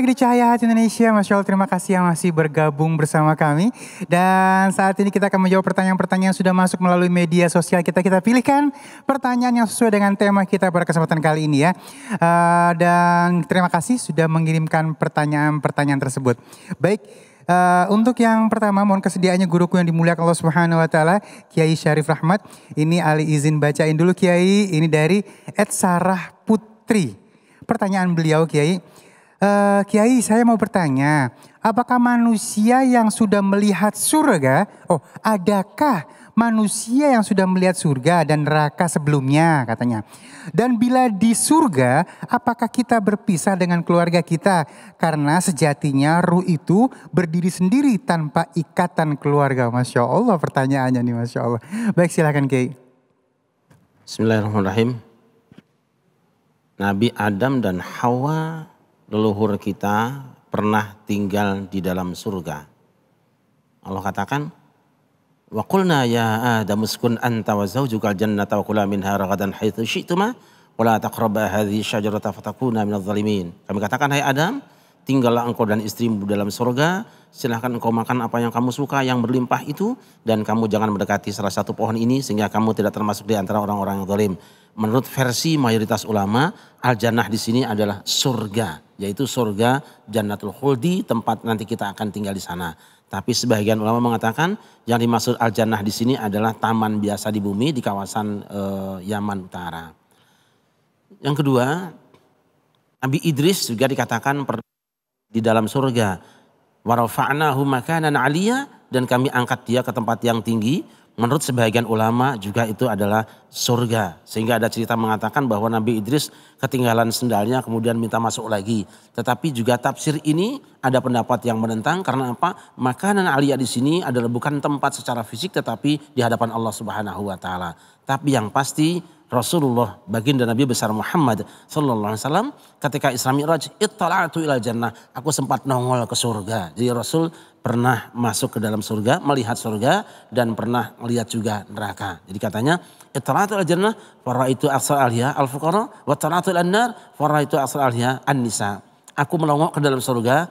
lagi di Cahaya Hati Indonesia. Mas Yol, terima kasih yang masih bergabung bersama kami. Dan saat ini kita akan menjawab pertanyaan-pertanyaan yang sudah masuk melalui media sosial kita. Kita pilihkan pertanyaan yang sesuai dengan tema kita pada kesempatan kali ini ya. Uh, dan terima kasih sudah mengirimkan pertanyaan-pertanyaan tersebut. Baik, Uh, untuk yang pertama mohon kesediaannya guruku yang dimuliakan Allah Subhanahu wa taala Kiai Syarif Rahmat. Ini Ali izin bacain dulu Kiai, ini dari Ed Sarah Putri. Pertanyaan beliau Kiai, Eh, Kiai, saya mau bertanya, apakah manusia yang sudah melihat surga, oh, adakah manusia yang sudah melihat surga dan neraka sebelumnya katanya. Dan bila di surga, apakah kita berpisah dengan keluarga kita? Karena sejatinya ruh itu berdiri sendiri tanpa ikatan keluarga. Masya Allah pertanyaannya nih Masya Allah. Baik silakan Kiai. Bismillahirrahmanirrahim. Nabi Adam dan Hawa leluhur kita pernah tinggal di dalam surga. Allah katakan, Wa qulna ya Adam uskun anta wa zawjuka al-jannata wa kula minha ragadan haitsu syi'tuma wa la taqraba hadhihi syajarata fatakuna minadh-dhalimin. Kami katakan hai Adam, tinggallah engkau dan istrimu dalam surga, silahkan engkau makan apa yang kamu suka yang berlimpah itu, dan kamu jangan mendekati salah satu pohon ini sehingga kamu tidak termasuk di antara orang-orang yang zalim. Menurut versi mayoritas ulama, al-jannah di sini adalah surga, yaitu surga Jannatul Khuldi, tempat nanti kita akan tinggal di sana. Tapi sebagian ulama mengatakan yang dimaksud al-jannah di sini adalah taman biasa di bumi di kawasan e, Yaman Utara. Yang kedua, Nabi Idris juga dikatakan pernah di dalam surga. Warafa'nahu makanan aliyah dan kami angkat dia ke tempat yang tinggi. Menurut sebagian ulama juga itu adalah surga. Sehingga ada cerita mengatakan bahwa Nabi Idris ketinggalan sendalnya kemudian minta masuk lagi. Tetapi juga tafsir ini ada pendapat yang menentang karena apa? Makanan aliyah di sini adalah bukan tempat secara fisik tetapi di hadapan Allah Subhanahu wa taala. Tapi yang pasti Rasulullah baginda Nabi besar Muhammad sallallahu alaihi wasallam ketika Isra Mi'raj ittala'tu ila jannah aku sempat nongol ke surga jadi Rasul pernah masuk ke dalam surga melihat surga dan pernah melihat juga neraka jadi katanya ittala'tu ila jannah fara itu asal alia al fuqara wa ittala'tu ila nar itu asal alia an nisa aku melongok ke dalam surga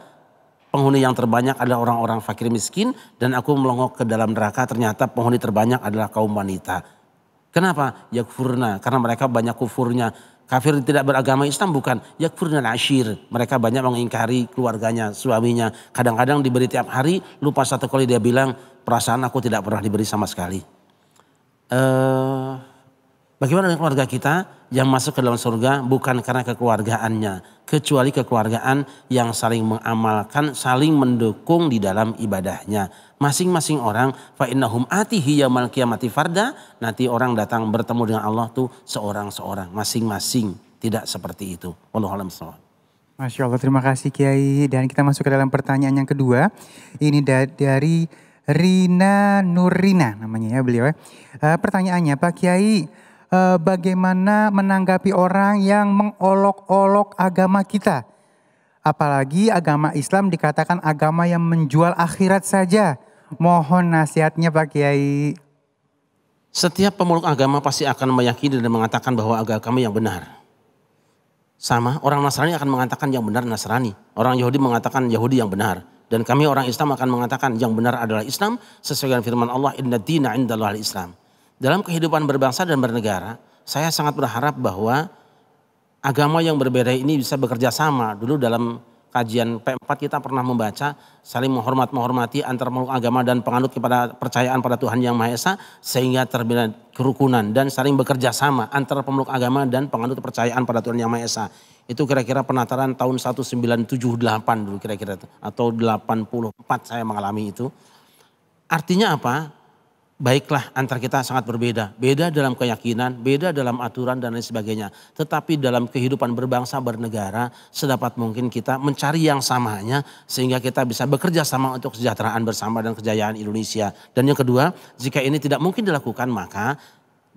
penghuni yang terbanyak adalah orang-orang fakir miskin dan aku melongok ke dalam neraka ternyata penghuni terbanyak adalah kaum wanita Kenapa? Yakfurna, karena mereka banyak kufurnya. Kafir tidak beragama Islam bukan. Yakfurna asyir. mereka banyak mengingkari keluarganya, suaminya. Kadang-kadang diberi tiap hari, lupa satu kali dia bilang, perasaan aku tidak pernah diberi sama sekali. Eh, Bagaimana dengan keluarga kita yang masuk ke dalam surga bukan karena kekeluargaannya, kecuali kekeluargaan yang saling mengamalkan, saling mendukung di dalam ibadahnya. Masing-masing orang fa innahum atihi yamal kiamati farda, nanti orang datang bertemu dengan Allah tuh seorang-seorang, masing-masing. Tidak seperti itu. Wallahu a'lam Masya Allah, terima kasih Kiai. Dan kita masuk ke dalam pertanyaan yang kedua. Ini dari Rina Nurina namanya ya beliau ya. Eh, pertanyaannya Pak Kiai, Eh, bagaimana menanggapi orang yang mengolok-olok agama kita. Apalagi agama Islam dikatakan agama yang menjual akhirat saja. Mohon nasihatnya Pak Kiai. Setiap pemeluk agama pasti akan meyakini dan mengatakan bahwa agama yang benar. Sama, orang Nasrani akan mengatakan yang benar Nasrani. Orang Yahudi mengatakan Yahudi yang benar. Dan kami orang Islam akan mengatakan yang benar adalah Islam sesuai dengan firman Allah, inna dina indallah islam dalam kehidupan berbangsa dan bernegara, saya sangat berharap bahwa agama yang berbeda ini bisa bekerja sama. Dulu dalam kajian P4 kita pernah membaca saling menghormat menghormati antar makhluk agama dan penganut kepada percayaan pada Tuhan Yang Maha Esa sehingga terbina kerukunan dan saling bekerja sama antara pemeluk agama dan penganut kepercayaan pada Tuhan Yang Maha Esa. Itu kira-kira penataran tahun 1978 dulu kira-kira atau 84 saya mengalami itu. Artinya apa? baiklah antar kita sangat berbeda. Beda dalam keyakinan, beda dalam aturan dan lain sebagainya. Tetapi dalam kehidupan berbangsa, bernegara, sedapat mungkin kita mencari yang samanya sehingga kita bisa bekerja sama untuk kesejahteraan bersama dan kejayaan Indonesia. Dan yang kedua, jika ini tidak mungkin dilakukan maka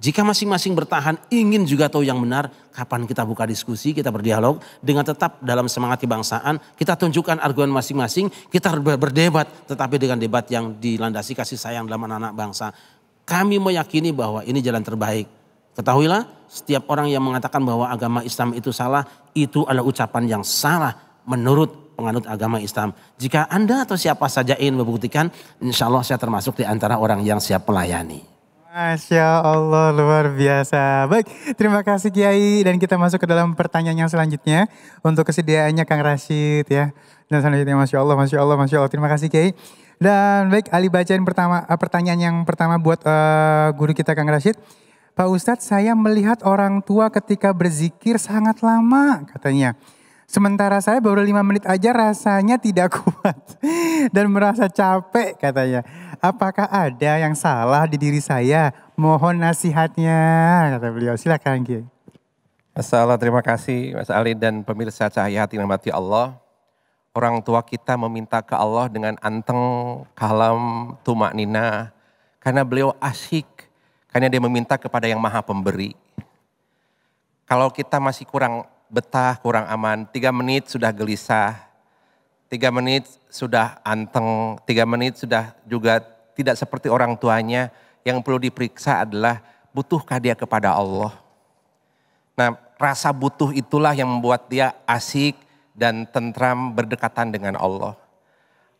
jika masing-masing bertahan ingin juga tahu yang benar, kapan kita buka diskusi, kita berdialog dengan tetap dalam semangat kebangsaan, kita tunjukkan argumen masing-masing, kita berdebat tetapi dengan debat yang dilandasi kasih sayang dalam anak-anak bangsa. Kami meyakini bahwa ini jalan terbaik. Ketahuilah, setiap orang yang mengatakan bahwa agama Islam itu salah, itu adalah ucapan yang salah menurut penganut agama Islam. Jika Anda atau siapa saja ingin membuktikan, insya Allah saya termasuk di antara orang yang siap melayani. Masya Allah, luar biasa. Baik, terima kasih Kiai. Dan kita masuk ke dalam pertanyaan yang selanjutnya. Untuk kesediaannya Kang Rashid ya. Dan selanjutnya Masya Allah, Masya Allah, Masya Allah. Terima kasih Kiai. Dan baik, Ali bacain pertama, eh, pertanyaan yang pertama buat uh, guru kita Kang Rashid. Pak Ustadz, saya melihat orang tua ketika berzikir sangat lama katanya. Sementara saya baru lima menit aja rasanya tidak kuat dan merasa capek katanya. Apakah ada yang salah di diri saya? Mohon nasihatnya kata beliau. Silakan Ki. Assalamualaikum, terima kasih Mas Ali dan pemirsa Cahaya Hati Mati Allah. Orang tua kita meminta ke Allah dengan anteng, kalem, tumak nina. Karena beliau asyik, karena dia meminta kepada yang maha pemberi. Kalau kita masih kurang betah, kurang aman. Tiga menit sudah gelisah. Tiga menit sudah anteng. Tiga menit sudah juga tidak seperti orang tuanya. Yang perlu diperiksa adalah butuhkah dia kepada Allah. Nah rasa butuh itulah yang membuat dia asik dan tentram berdekatan dengan Allah.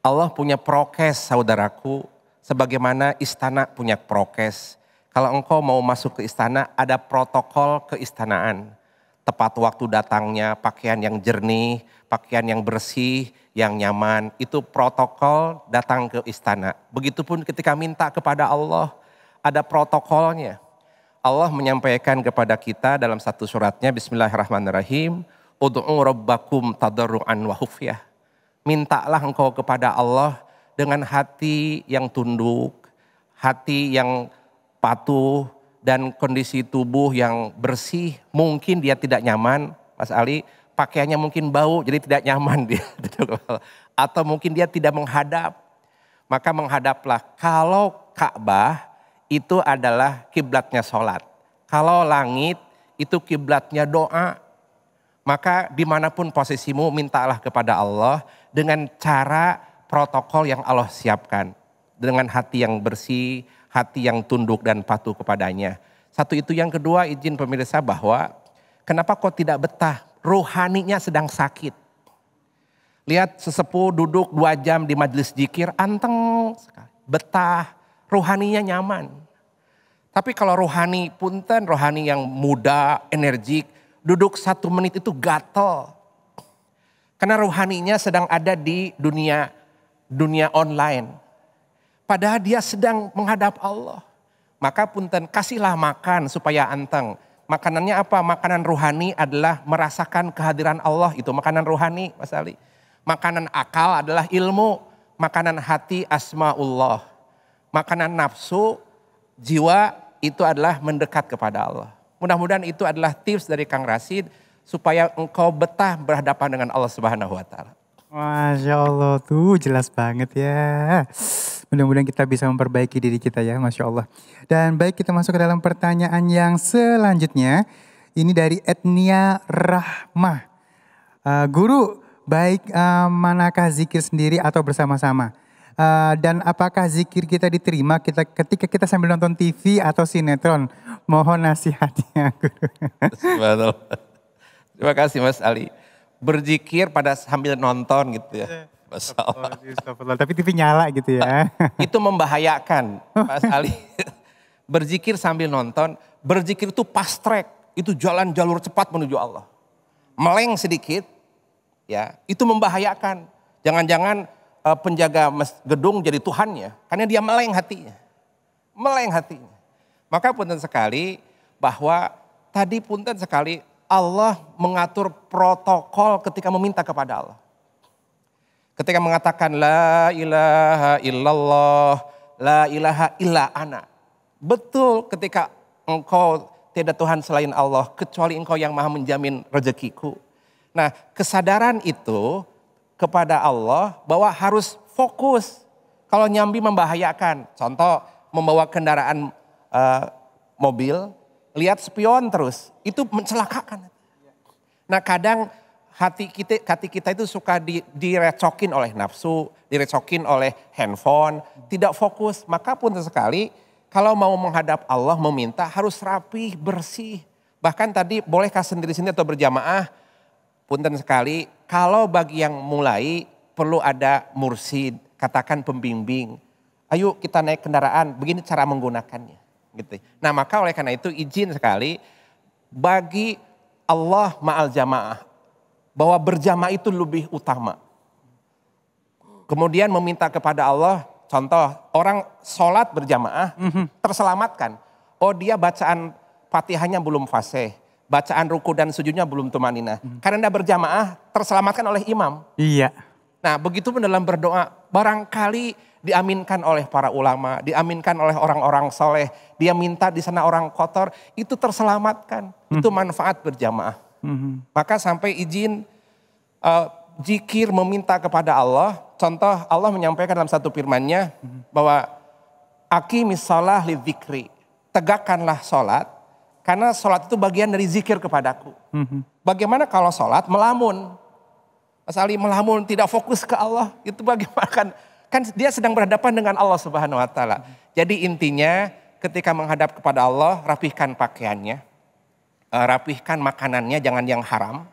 Allah punya prokes saudaraku sebagaimana istana punya prokes. Kalau engkau mau masuk ke istana, ada protokol keistanaan tepat waktu datangnya, pakaian yang jernih, pakaian yang bersih, yang nyaman. Itu protokol datang ke istana. Begitupun ketika minta kepada Allah, ada protokolnya. Allah menyampaikan kepada kita dalam satu suratnya, Bismillahirrahmanirrahim, Udu'u rabbakum tadarru'an wa khufyah. Mintalah engkau kepada Allah dengan hati yang tunduk, hati yang patuh, dan kondisi tubuh yang bersih, mungkin dia tidak nyaman, Mas Ali, pakaiannya mungkin bau jadi tidak nyaman dia. Atau mungkin dia tidak menghadap, maka menghadaplah. Kalau Ka'bah itu adalah kiblatnya sholat. Kalau langit itu kiblatnya doa. Maka dimanapun posisimu mintalah kepada Allah dengan cara protokol yang Allah siapkan. Dengan hati yang bersih, hati yang tunduk dan patuh kepadanya. Satu itu yang kedua izin pemirsa bahwa kenapa kok tidak betah? Rohaninya sedang sakit. Lihat sesepuh duduk dua jam di majelis jikir anteng sekali. Betah, rohaninya nyaman. Tapi kalau rohani punten, rohani yang muda, energik, duduk satu menit itu gatel. Karena rohaninya sedang ada di dunia dunia online. Padahal dia sedang menghadap Allah. Maka punten kasihlah makan supaya anteng. Makanannya apa? Makanan rohani adalah merasakan kehadiran Allah itu makanan rohani Mas Ali. Makanan akal adalah ilmu, makanan hati asmaullah. Makanan nafsu, jiwa itu adalah mendekat kepada Allah. Mudah-mudahan itu adalah tips dari Kang Rasid supaya engkau betah berhadapan dengan Allah Subhanahu wa taala. Masya Allah tuh jelas banget ya. Mudah-mudahan kita bisa memperbaiki diri kita ya, Masya Allah. Dan baik kita masuk ke dalam pertanyaan yang selanjutnya. Ini dari Etnia Rahmah. Uh, guru, baik uh, manakah zikir sendiri atau bersama-sama? Uh, dan apakah zikir kita diterima kita ketika kita sambil nonton TV atau sinetron? Mohon nasihatnya, guru. Terima kasih Mas Ali. Berzikir pada sambil nonton gitu ya. Iya pesawat. Tapi TV nyala gitu ya. Nah, itu membahayakan Mas Ali. Berzikir sambil nonton, berzikir itu pas track, itu jalan jalur cepat menuju Allah. Meleng sedikit, ya itu membahayakan. Jangan-jangan eh, penjaga gedung jadi Tuhannya, karena dia meleng hatinya. Meleng hatinya. Maka punten sekali bahwa tadi punten sekali Allah mengatur protokol ketika meminta kepada Allah ketika mengatakan la ilaha illallah, la ilaha illa ana. Betul ketika engkau tidak Tuhan selain Allah, kecuali engkau yang maha menjamin rezekiku. Nah kesadaran itu kepada Allah bahwa harus fokus. Kalau nyambi membahayakan, contoh membawa kendaraan uh, mobil, lihat spion terus, itu mencelakakan. Nah kadang hati kita hati kita itu suka di, direcokin oleh nafsu, direcokin oleh handphone, tidak fokus. Maka pun sekali kalau mau menghadap Allah meminta harus rapi, bersih. Bahkan tadi bolehkah sendiri-sendiri atau berjamaah? Punten sekali, kalau bagi yang mulai perlu ada mursid, katakan pembimbing. Ayo kita naik kendaraan, begini cara menggunakannya. Gitu. Nah maka oleh karena itu izin sekali bagi Allah ma'al jamaah bahwa berjamaah itu lebih utama. Kemudian meminta kepada Allah, contoh orang sholat berjamaah mm -hmm. terselamatkan. Oh dia bacaan fatihahnya belum fasih, bacaan ruku dan sujudnya belum tumanina. Mm -hmm. Karena berjamaah terselamatkan oleh imam. Iya. Nah begitu pun dalam berdoa, barangkali diaminkan oleh para ulama, diaminkan oleh orang-orang soleh, dia minta di sana orang kotor, itu terselamatkan. Mm -hmm. Itu mhm. manfaat berjamaah. Maka sampai izin uh, zikir meminta kepada Allah. Contoh Allah menyampaikan dalam satu firmannya hmm. bahwa aki misalah li zikri. Tegakkanlah sholat karena sholat itu bagian dari zikir kepadaku. Bagaimana kalau sholat melamun? Mas Ali melamun tidak fokus ke Allah itu bagaimana kan? Kan dia sedang berhadapan dengan Allah Subhanahu wa taala. Jadi intinya ketika menghadap kepada Allah rapihkan pakaiannya Eh, rapihkan makanannya jangan yang haram.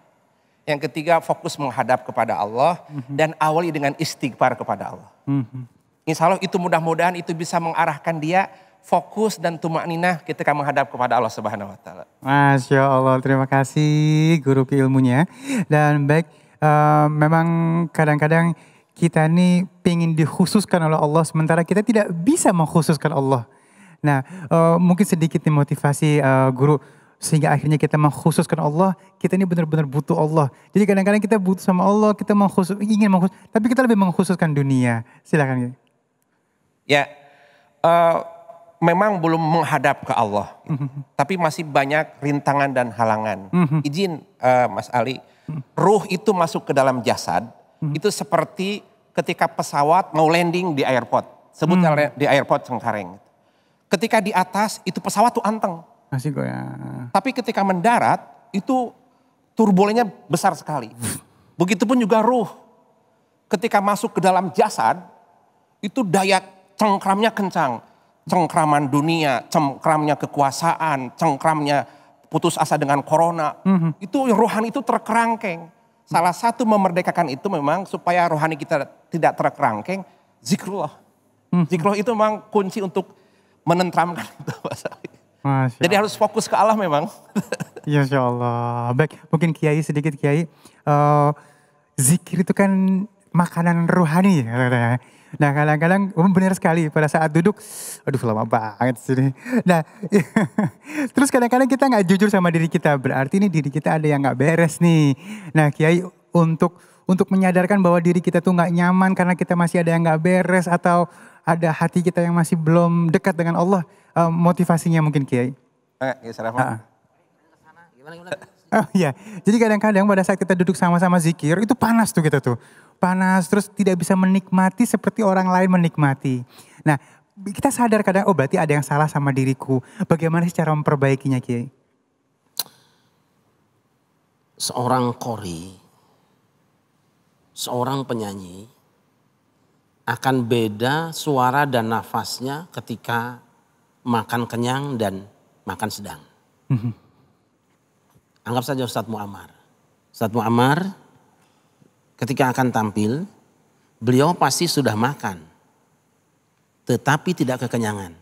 Yang ketiga fokus menghadap kepada Allah mm-hmm. dan awali dengan istighfar kepada Allah. Mm-hmm. Insya Allah itu mudah-mudahan itu bisa mengarahkan dia fokus dan tumak ninah ketika menghadap kepada Allah Subhanahu wa taala. Masya Allah, terima kasih guru ilmunya. Dan baik uh, memang kadang-kadang kita ini pengen dikhususkan oleh Allah sementara kita tidak bisa mengkhususkan Allah. Nah, uh, mungkin sedikit motivasi uh, guru sehingga akhirnya kita mengkhususkan Allah, kita ini benar-benar butuh Allah. Jadi kadang-kadang kita butuh sama Allah, kita mengkhusus, ingin mengkhusus, tapi kita lebih mengkhususkan dunia. Silakan. Ya, uh, memang belum menghadap ke Allah, mm-hmm. tapi masih banyak rintangan dan halangan. Mm-hmm. Izin uh, Mas Ali, mm-hmm. ruh itu masuk ke dalam jasad, mm-hmm. itu seperti ketika pesawat mau landing di airport, sebutnya mm-hmm. di airport Cengkareng. Ketika di atas itu pesawat tuh anteng, masih goyang. Tapi ketika mendarat itu turbulennya besar sekali. Begitupun juga ruh. Ketika masuk ke dalam jasad itu daya cengkramnya kencang. Cengkraman dunia, cengkramnya kekuasaan, cengkramnya putus asa dengan corona. Mm -hmm. Itu rohani itu terkerangkeng. Salah satu memerdekakan itu memang supaya rohani kita tidak terkerangkeng, zikrullah. Hmm. Zikrullah itu memang kunci untuk menentramkan itu. Masya Jadi harus fokus ke Allah memang. ya, Insya Allah. Baik, mungkin Kiai sedikit Kiai. Uh, zikir itu kan makanan rohani. Ya, ya. Nah kadang-kadang oh, benar sekali pada saat duduk, aduh lama banget sini. Nah terus kadang-kadang kita nggak jujur sama diri kita, berarti ini diri kita ada yang nggak beres nih. Nah Kiai untuk untuk menyadarkan bahwa diri kita tuh nggak nyaman karena kita masih ada yang nggak beres atau ada hati kita yang masih belum dekat dengan Allah, uh, motivasinya mungkin Kiai. Eh, ya, ah, ah. Oh iya, jadi kadang-kadang pada saat kita duduk sama-sama zikir itu panas tuh kita tuh. Panas terus tidak bisa menikmati seperti orang lain menikmati. Nah kita sadar kadang oh berarti ada yang salah sama diriku. Bagaimana sih cara memperbaikinya Kiai? Seorang kori, seorang penyanyi akan beda suara dan nafasnya ketika makan kenyang dan makan sedang. Mhm. Anggap saja Ustadz Muammar. Ustadz Muammar ketika akan tampil, beliau pasti sudah makan. Tetapi tidak kekenyangan.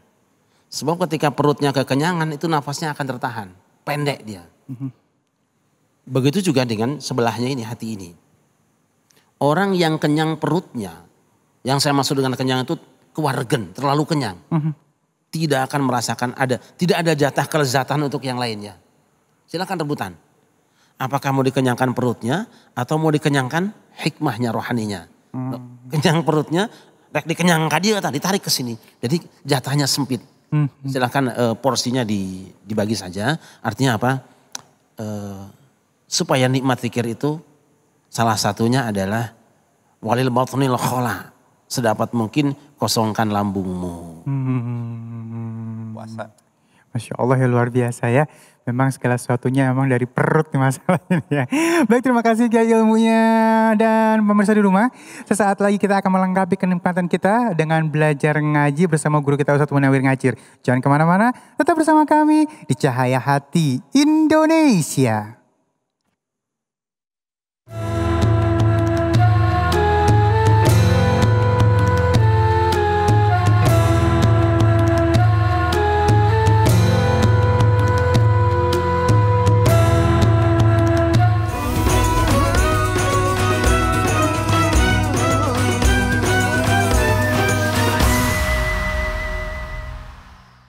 Sebab ketika perutnya kekenyangan itu nafasnya akan tertahan. Pendek dia. Mhm. Begitu juga dengan sebelahnya ini, hati ini. Orang yang kenyang perutnya yang saya maksud dengan kenyang itu kewargen, terlalu kenyang. Mm -hmm. Tidak akan merasakan ada, tidak ada jatah kelezatan untuk yang lainnya. Silakan rebutan. Apakah mau dikenyangkan perutnya atau mau dikenyangkan hikmahnya rohaninya. Mm. Kenyang perutnya, rek dikenyangkan dia tadi tarik ke sini. Jadi jatahnya sempit. Mm -hmm. Silahkan e, eh, porsinya di, dibagi saja. Artinya apa? E, supaya nikmat pikir itu salah satunya adalah walil batnil khola sedapat mungkin kosongkan lambungmu. Hmm. Puasa. Masya Allah ya luar biasa ya. Memang segala sesuatunya memang dari perut nih masalahnya ya. Baik terima kasih Kiai ilmunya dan pemirsa di rumah. Sesaat lagi kita akan melengkapi kenikmatan kita dengan belajar ngaji bersama guru kita Ustadz Munawir Ngacir. Jangan kemana-mana, tetap bersama kami di Cahaya Hati Indonesia.